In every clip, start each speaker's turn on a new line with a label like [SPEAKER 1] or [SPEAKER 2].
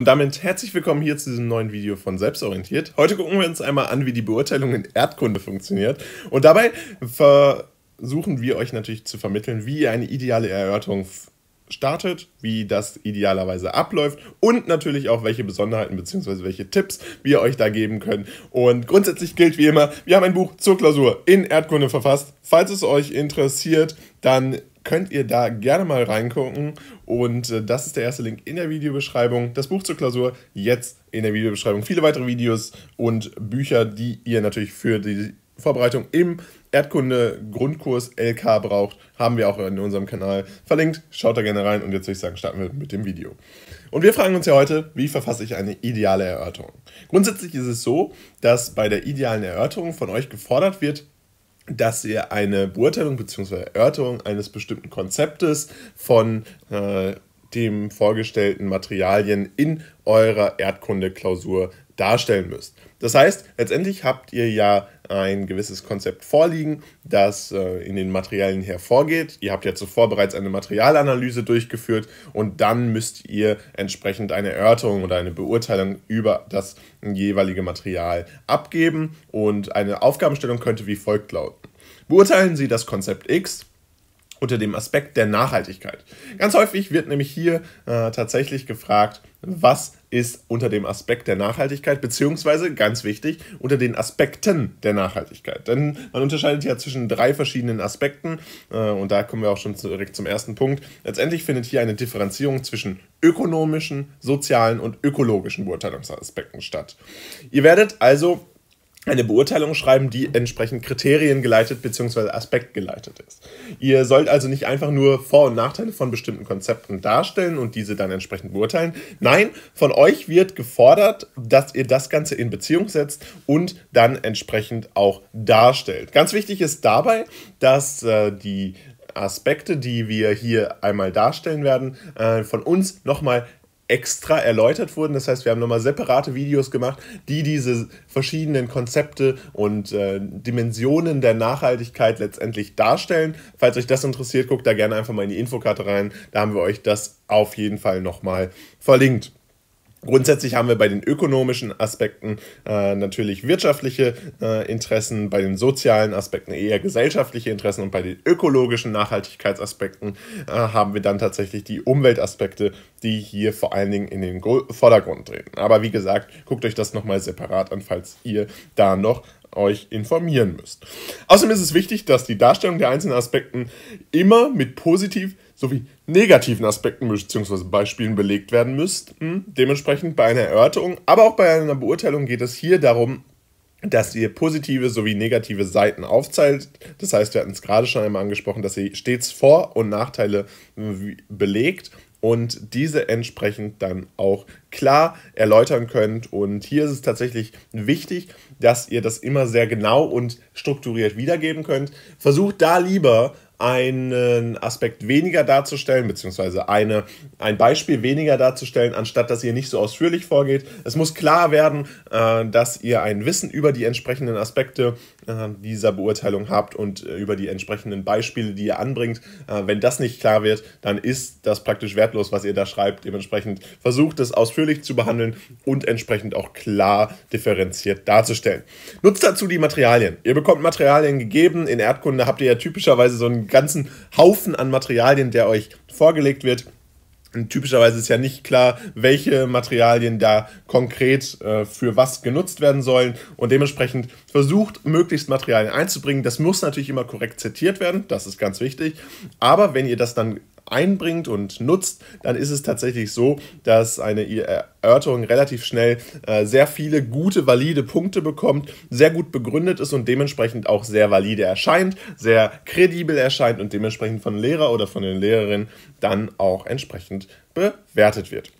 [SPEAKER 1] Und damit herzlich willkommen hier zu diesem neuen Video von Selbstorientiert. Heute gucken wir uns einmal an, wie die Beurteilung in Erdkunde funktioniert. Und dabei versuchen wir euch natürlich zu vermitteln, wie ihr eine ideale Erörterung startet, wie das idealerweise abläuft und natürlich auch, welche Besonderheiten bzw. welche Tipps wir euch da geben können. Und grundsätzlich gilt wie immer, wir haben ein Buch zur Klausur in Erdkunde verfasst. Falls es euch interessiert, dann könnt ihr da gerne mal reingucken. Und äh, das ist der erste Link in der Videobeschreibung. Das Buch zur Klausur jetzt in der Videobeschreibung. Viele weitere Videos und Bücher, die ihr natürlich für die Vorbereitung im Erdkunde-Grundkurs LK braucht, haben wir auch in unserem Kanal verlinkt. Schaut da gerne rein und jetzt würde ich sagen, starten wir mit dem Video. Und wir fragen uns ja heute, wie verfasse ich eine ideale Erörterung? Grundsätzlich ist es so, dass bei der idealen Erörterung von euch gefordert wird, dass ihr eine Beurteilung bzw. Erörterung eines bestimmten Konzeptes von äh, dem vorgestellten Materialien in eurer Erdkunde-Klausur darstellen müsst. Das heißt, letztendlich habt ihr ja ein gewisses Konzept vorliegen, das äh, in den Materialien hervorgeht. Ihr habt ja zuvor bereits eine Materialanalyse durchgeführt und dann müsst ihr entsprechend eine Erörterung oder eine Beurteilung über das jeweilige Material abgeben und eine Aufgabenstellung könnte wie folgt lauten. Beurteilen Sie das Konzept X unter dem Aspekt der Nachhaltigkeit. Ganz häufig wird nämlich hier äh, tatsächlich gefragt, was ist unter dem Aspekt der Nachhaltigkeit, beziehungsweise, ganz wichtig, unter den Aspekten der Nachhaltigkeit. Denn man unterscheidet ja zwischen drei verschiedenen Aspekten äh, und da kommen wir auch schon direkt zum ersten Punkt. Letztendlich findet hier eine Differenzierung zwischen ökonomischen, sozialen und ökologischen Beurteilungsaspekten statt. Ihr werdet also eine Beurteilung schreiben, die entsprechend Kriterien geleitet bzw. Aspekt geleitet ist. Ihr sollt also nicht einfach nur Vor- und Nachteile von bestimmten Konzepten darstellen und diese dann entsprechend beurteilen. Nein, von euch wird gefordert, dass ihr das Ganze in Beziehung setzt und dann entsprechend auch darstellt. Ganz wichtig ist dabei, dass äh, die Aspekte, die wir hier einmal darstellen werden, äh, von uns nochmal extra erläutert wurden. Das heißt, wir haben nochmal separate Videos gemacht, die diese verschiedenen Konzepte und äh, Dimensionen der Nachhaltigkeit letztendlich darstellen. Falls euch das interessiert, guckt da gerne einfach mal in die Infokarte rein. Da haben wir euch das auf jeden Fall nochmal verlinkt. Grundsätzlich haben wir bei den ökonomischen Aspekten äh, natürlich wirtschaftliche äh, Interessen, bei den sozialen Aspekten eher gesellschaftliche Interessen und bei den ökologischen Nachhaltigkeitsaspekten äh, haben wir dann tatsächlich die Umweltaspekte, die hier vor allen Dingen in den Vordergrund treten. Aber wie gesagt, guckt euch das nochmal separat an, falls ihr da noch euch informieren müsst. Außerdem ist es wichtig, dass die Darstellung der einzelnen Aspekten immer mit positiv sowie negativen Aspekten bzw. Beispielen belegt werden müsst. Dementsprechend bei einer Erörterung, aber auch bei einer Beurteilung geht es hier darum, dass ihr positive sowie negative Seiten aufzeigt. Das heißt, wir hatten es gerade schon einmal angesprochen, dass ihr stets Vor- und Nachteile äh, belegt und diese entsprechend dann auch klar erläutern könnt. Und hier ist es tatsächlich wichtig, dass ihr das immer sehr genau und strukturiert wiedergeben könnt. Versucht da lieber einen Aspekt weniger darzustellen, beziehungsweise eine, ein Beispiel weniger darzustellen, anstatt dass ihr nicht so ausführlich vorgeht. Es muss klar werden, äh, dass ihr ein Wissen über die entsprechenden Aspekte äh, dieser Beurteilung habt und äh, über die entsprechenden Beispiele, die ihr anbringt. Äh, wenn das nicht klar wird, dann ist das praktisch wertlos, was ihr da schreibt. Dementsprechend versucht es ausführlich zu behandeln und entsprechend auch klar differenziert darzustellen. Nutzt dazu die Materialien. Ihr bekommt Materialien gegeben. In Erdkunde habt ihr ja typischerweise so einen ganzen Haufen an Materialien, der euch vorgelegt wird. Und typischerweise ist ja nicht klar, welche Materialien da konkret äh, für was genutzt werden sollen und dementsprechend versucht, möglichst Materialien einzubringen. Das muss natürlich immer korrekt zitiert werden, das ist ganz wichtig. Aber wenn ihr das dann einbringt und nutzt, dann ist es tatsächlich so, dass eine Erörterung relativ schnell äh, sehr viele gute, valide Punkte bekommt, sehr gut begründet ist und dementsprechend auch sehr valide erscheint, sehr kredibel erscheint und dementsprechend von Lehrer oder von den Lehrerinnen dann auch entsprechend bewertet wird.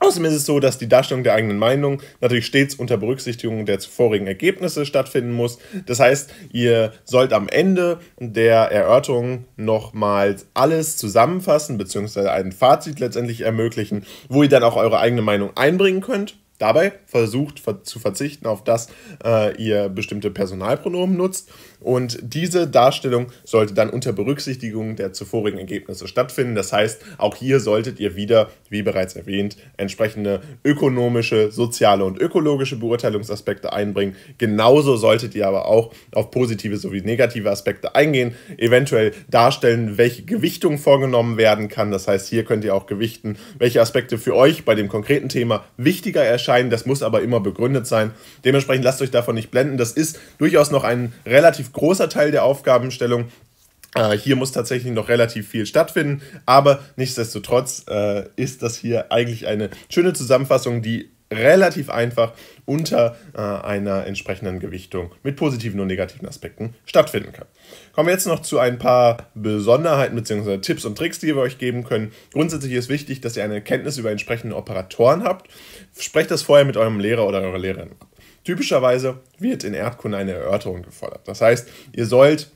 [SPEAKER 1] Außerdem ist es so, dass die Darstellung der eigenen Meinung natürlich stets unter Berücksichtigung der zuvorigen Ergebnisse stattfinden muss. Das heißt, ihr sollt am Ende der Erörterung nochmals alles zusammenfassen, beziehungsweise ein Fazit letztendlich ermöglichen, wo ihr dann auch eure eigene Meinung einbringen könnt. Dabei versucht zu verzichten auf das äh, ihr bestimmte Personalpronomen nutzt und diese Darstellung sollte dann unter Berücksichtigung der zuvorigen Ergebnisse stattfinden. Das heißt, auch hier solltet ihr wieder, wie bereits erwähnt, entsprechende ökonomische, soziale und ökologische Beurteilungsaspekte einbringen. Genauso solltet ihr aber auch auf positive sowie negative Aspekte eingehen, eventuell darstellen, welche Gewichtung vorgenommen werden kann. Das heißt, hier könnt ihr auch gewichten, welche Aspekte für euch bei dem konkreten Thema wichtiger erscheinen. Das muss aber immer begründet sein. Dementsprechend lasst euch davon nicht blenden. Das ist durchaus noch ein relativ großer Teil der Aufgabenstellung. Äh, hier muss tatsächlich noch relativ viel stattfinden, aber nichtsdestotrotz äh, ist das hier eigentlich eine schöne Zusammenfassung, die relativ einfach unter äh, einer entsprechenden Gewichtung mit positiven und negativen Aspekten stattfinden kann. Kommen wir jetzt noch zu ein paar Besonderheiten bzw. Tipps und Tricks, die wir euch geben können. Grundsätzlich ist wichtig, dass ihr eine Kenntnis über entsprechende Operatoren habt. Sprecht das vorher mit eurem Lehrer oder eurer Lehrerin Typischerweise wird in Erdkunde eine Erörterung gefordert. Das heißt, ihr sollt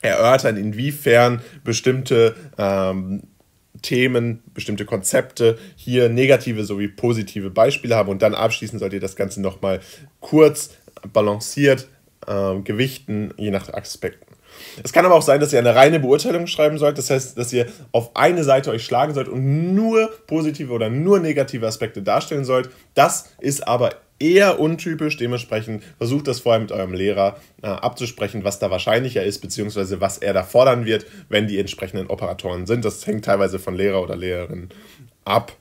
[SPEAKER 1] erörtern, inwiefern bestimmte ähm, Themen, bestimmte Konzepte hier negative sowie positive Beispiele haben und dann abschließend sollt ihr das Ganze nochmal kurz, balanciert äh, gewichten, je nach Aspekten. Es kann aber auch sein, dass ihr eine reine Beurteilung schreiben sollt, das heißt, dass ihr auf eine Seite euch schlagen sollt und nur positive oder nur negative Aspekte darstellen sollt. Das ist aber eher untypisch. Dementsprechend versucht das vorher mit eurem Lehrer äh, abzusprechen, was da wahrscheinlicher ist, beziehungsweise was er da fordern wird, wenn die entsprechenden Operatoren sind. Das hängt teilweise von Lehrer oder Lehrerin ab.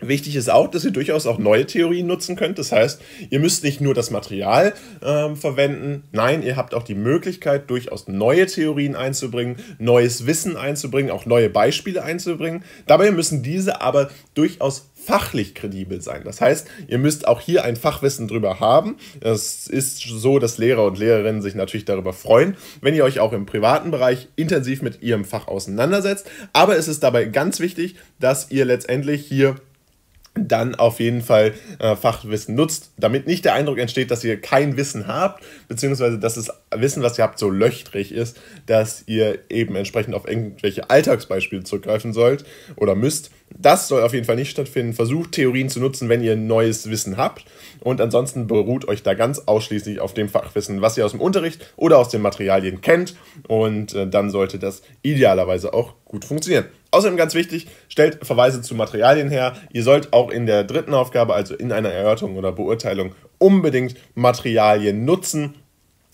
[SPEAKER 1] Wichtig ist auch, dass ihr durchaus auch neue Theorien nutzen könnt. Das heißt, ihr müsst nicht nur das Material ähm, verwenden, nein, ihr habt auch die Möglichkeit, durchaus neue Theorien einzubringen, neues Wissen einzubringen, auch neue Beispiele einzubringen. Dabei müssen diese aber durchaus fachlich kredibel sein. Das heißt, ihr müsst auch hier ein Fachwissen drüber haben. Es ist so, dass Lehrer und Lehrerinnen sich natürlich darüber freuen, wenn ihr euch auch im privaten Bereich intensiv mit ihrem Fach auseinandersetzt. Aber es ist dabei ganz wichtig, dass ihr letztendlich hier dann auf jeden Fall äh, Fachwissen nutzt, damit nicht der Eindruck entsteht, dass ihr kein Wissen habt, beziehungsweise dass das Wissen, was ihr habt, so löchrig ist, dass ihr eben entsprechend auf irgendwelche Alltagsbeispiele zurückgreifen sollt oder müsst, das soll auf jeden Fall nicht stattfinden. Versucht Theorien zu nutzen, wenn ihr neues Wissen habt. Und ansonsten beruht euch da ganz ausschließlich auf dem Fachwissen, was ihr aus dem Unterricht oder aus den Materialien kennt. Und äh, dann sollte das idealerweise auch gut funktionieren. Außerdem ganz wichtig, stellt Verweise zu Materialien her. Ihr sollt auch in der dritten Aufgabe, also in einer Erörterung oder Beurteilung, unbedingt Materialien nutzen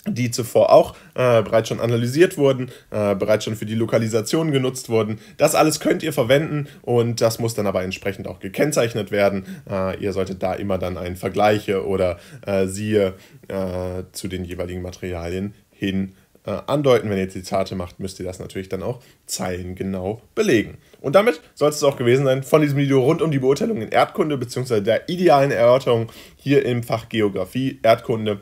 [SPEAKER 1] die zuvor auch äh, bereits schon analysiert wurden, äh, bereits schon für die Lokalisation genutzt wurden. Das alles könnt ihr verwenden und das muss dann aber entsprechend auch gekennzeichnet werden. Äh, ihr solltet da immer dann einen Vergleiche oder äh, siehe äh, zu den jeweiligen Materialien hin äh, andeuten. Wenn ihr Zitate macht, müsst ihr das natürlich dann auch zeilengenau belegen. Und damit soll es auch gewesen sein von diesem Video rund um die Beurteilung in Erdkunde bzw. der idealen Erörterung hier im Fach Geografie, Erdkunde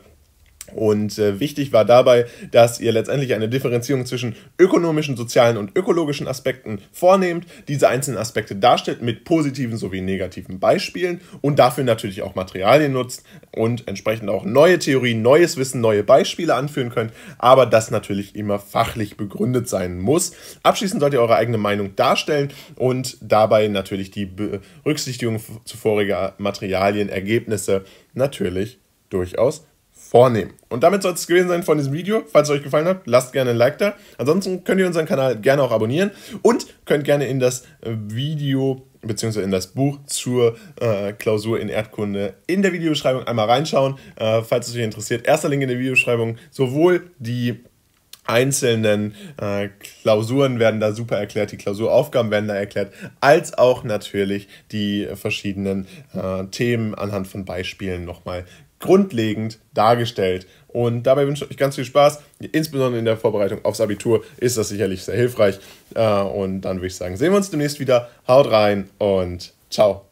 [SPEAKER 1] und äh, wichtig war dabei, dass ihr letztendlich eine Differenzierung zwischen ökonomischen, sozialen und ökologischen Aspekten vornehmt, diese einzelnen Aspekte darstellt mit positiven sowie negativen Beispielen und dafür natürlich auch Materialien nutzt und entsprechend auch neue Theorien, neues Wissen, neue Beispiele anführen könnt, aber das natürlich immer fachlich begründet sein muss. Abschließend solltet ihr eure eigene Meinung darstellen und dabei natürlich die Berücksichtigung zuvoriger Materialien, Ergebnisse natürlich durchaus vornehmen. Und damit soll es gewesen sein von diesem Video. Falls es euch gefallen hat, lasst gerne ein Like da. Ansonsten könnt ihr unseren Kanal gerne auch abonnieren und könnt gerne in das äh, Video beziehungsweise in das Buch zur äh, Klausur in Erdkunde in der Videobeschreibung einmal reinschauen, äh, falls es euch interessiert. Erster Link in der Videobeschreibung, sowohl die einzelnen äh, Klausuren werden da super erklärt, die Klausuraufgaben werden da erklärt, als auch natürlich die verschiedenen äh, Themen anhand von Beispielen nochmal grundlegend dargestellt. Und dabei wünsche ich euch ganz viel Spaß. Insbesondere in der Vorbereitung aufs Abitur ist das sicherlich sehr hilfreich. Äh, und dann würde ich sagen, sehen wir uns demnächst wieder. Haut rein und ciao.